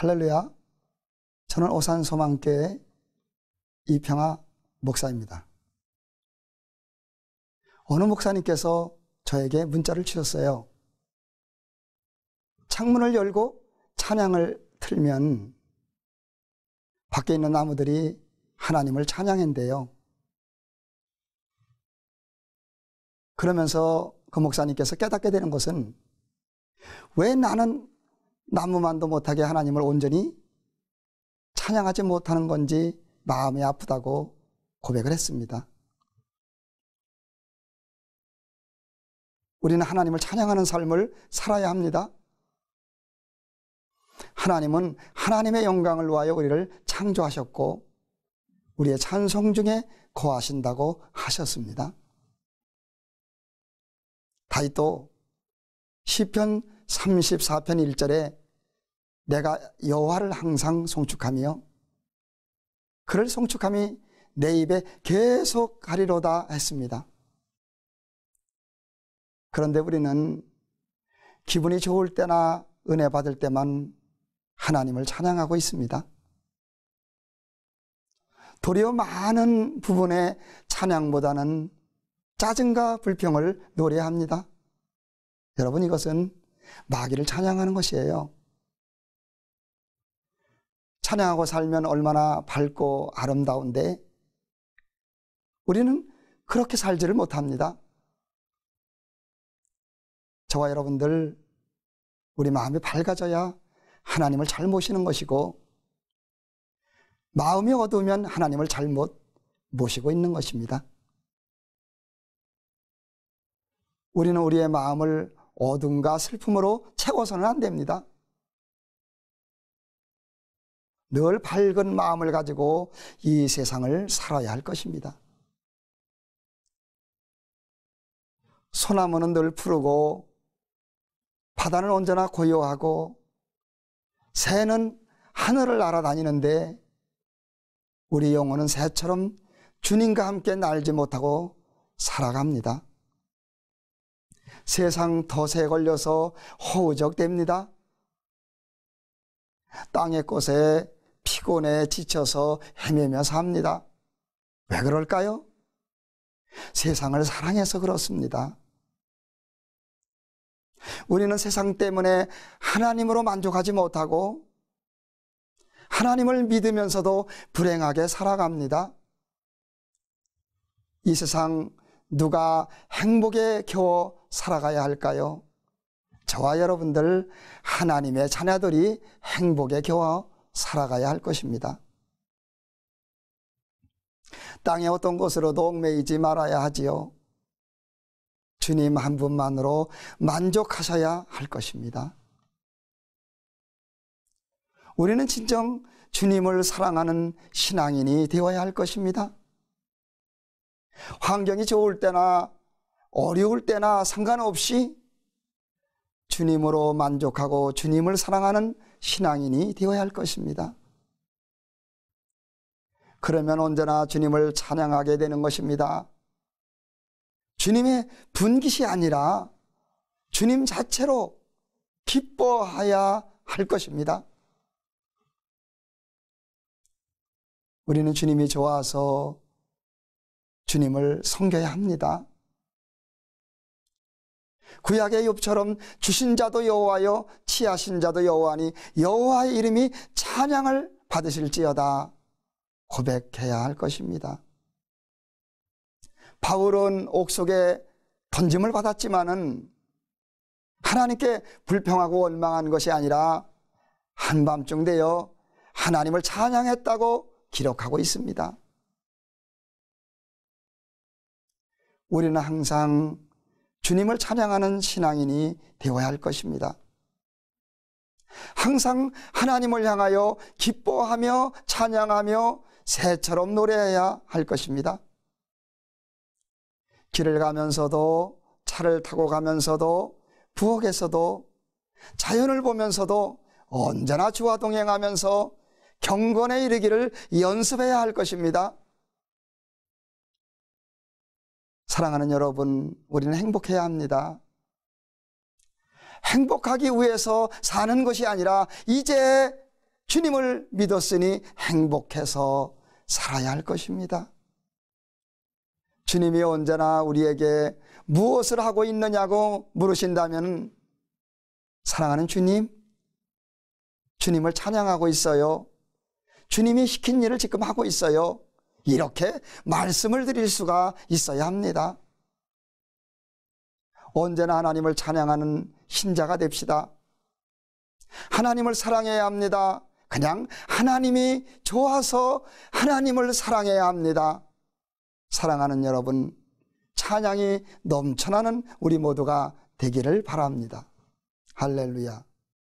할렐루야. 저는 오산 소망교회 이평아 목사입니다. 어느 목사님께서 저에게 문자를 주셨어요. 창문을 열고 찬양을 틀면 밖에 있는 나무들이 하나님을 찬양한대요. 그러면서 그 목사님께서 깨닫게 되는 것은 왜 나는 남무만도 못하게 하나님을 온전히 찬양하지 못하는 건지 마음이 아프다고 고백을 했습니다. 우리는 하나님을 찬양하는 삶을 살아야 합니다. 하나님은 하나님의 영광을 위하여 우리를 창조하셨고 우리의 찬송 중에 거하신다고 하셨습니다. 다윗도 시편 34편 1절에 내가 여호와를 항상 송축하며 그를 송축함이 내 입에 계속 가리로다 했습니다. 그런데 우리는 기분이 좋을 때나 은혜 받을 때만 하나님을 찬양하고 있습니다. 도리어 많은 부분의 찬양보다는 짜증과 불평을 노래합니다. 여러분 이것은 마귀를 찬양하는 것이에요. 찬양하고 살면 얼마나 밝고 아름다운데 우리는 그렇게 살지를 못합니다. 저와 여러분들 우리 마음이 밝아져야 하나님을 잘 모시는 것이고 마음이 어두우면 하나님을 잘 못 모시고 있는 것입니다. 우리는 우리의 마음을 어둠과 슬픔으로 채워서는 안 됩니다. 늘 밝은 마음을 가지고 이 세상을 살아야 할 것입니다. 소나무는 늘 푸르고 바다는 언제나 고요하고 새는 하늘을 날아다니는데 우리 영혼은 새처럼 주님과 함께 날지 못하고 살아갑니다. 세상 덫에 걸려서 허우적됩니다 땅의 꽃에 피곤에 지쳐서 헤매며 삽니다. 왜 그럴까요? 세상을 사랑해서 그렇습니다. 우리는 세상 때문에 하나님으로 만족하지 못하고 하나님을 믿으면서도 불행하게 살아갑니다. 이 세상 누가 행복에 겨워 살아가야 할까요? 저와 여러분들 하나님의 자녀들이 행복에 겨워 살아가야 할 것입니다. 땅의 어떤 것으로도 얽매이지 말아야 하지요. 주님 한 분만으로 만족하셔야 할 것입니다. 우리는 진정 주님을 사랑하는 신앙인이 되어야 할 것입니다. 환경이 좋을 때나 어려울 때나 상관없이 주님으로 만족하고 주님을 사랑하는 신앙인이 되어야 할 것입니다. 그러면 언제나 주님을 찬양하게 되는 것입니다. 주님의 분깃이 아니라 주님 자체로 기뻐하야 할 것입니다. 우리는 주님이 좋아서 주님을 섬겨야 합니다. 구약의 욥처럼 주신 자도 여호와여 치하신 자도 여호와니 여호와의 이름이 찬양을 받으실지어다 고백해야 할 것입니다. 바울은 옥속에 던짐을 받았지만은 하나님께 불평하고 원망한 것이 아니라 한밤중 되어 하나님을 찬양했다고 기록하고 있습니다. 우리는 항상 주님을 찬양하는 신앙인이 되어야 할 것입니다. 항상 하나님을 향하여 기뻐하며 찬양하며 새처럼 노래해야 할 것입니다. 길을 가면서도 차를 타고 가면서도 부엌에서도 자연을 보면서도 언제나 주와 동행하면서 경건에 이르기를 연습해야 할 것입니다. 사랑하는 여러분, 우리는 행복해야 합니다. 행복하기 위해서 사는 것이 아니라 이제 주님을 믿었으니 행복해서 살아야 할 것입니다. 주님이 언제나 우리에게 무엇을 하고 있느냐고 물으신다면 사랑하는 주님, 주님을 찬양하고 있어요. 주님이 시킨 일을 지금 하고 있어요. 이렇게 말씀을 드릴 수가 있어야 합니다. 언제나 하나님을 찬양하는 신자가 됩시다. 하나님을 사랑해야 합니다. 그냥 하나님이 좋아서 하나님을 사랑해야 합니다. 사랑하는 여러분, 찬양이 넘쳐나는 우리 모두가 되기를 바랍니다. 할렐루야.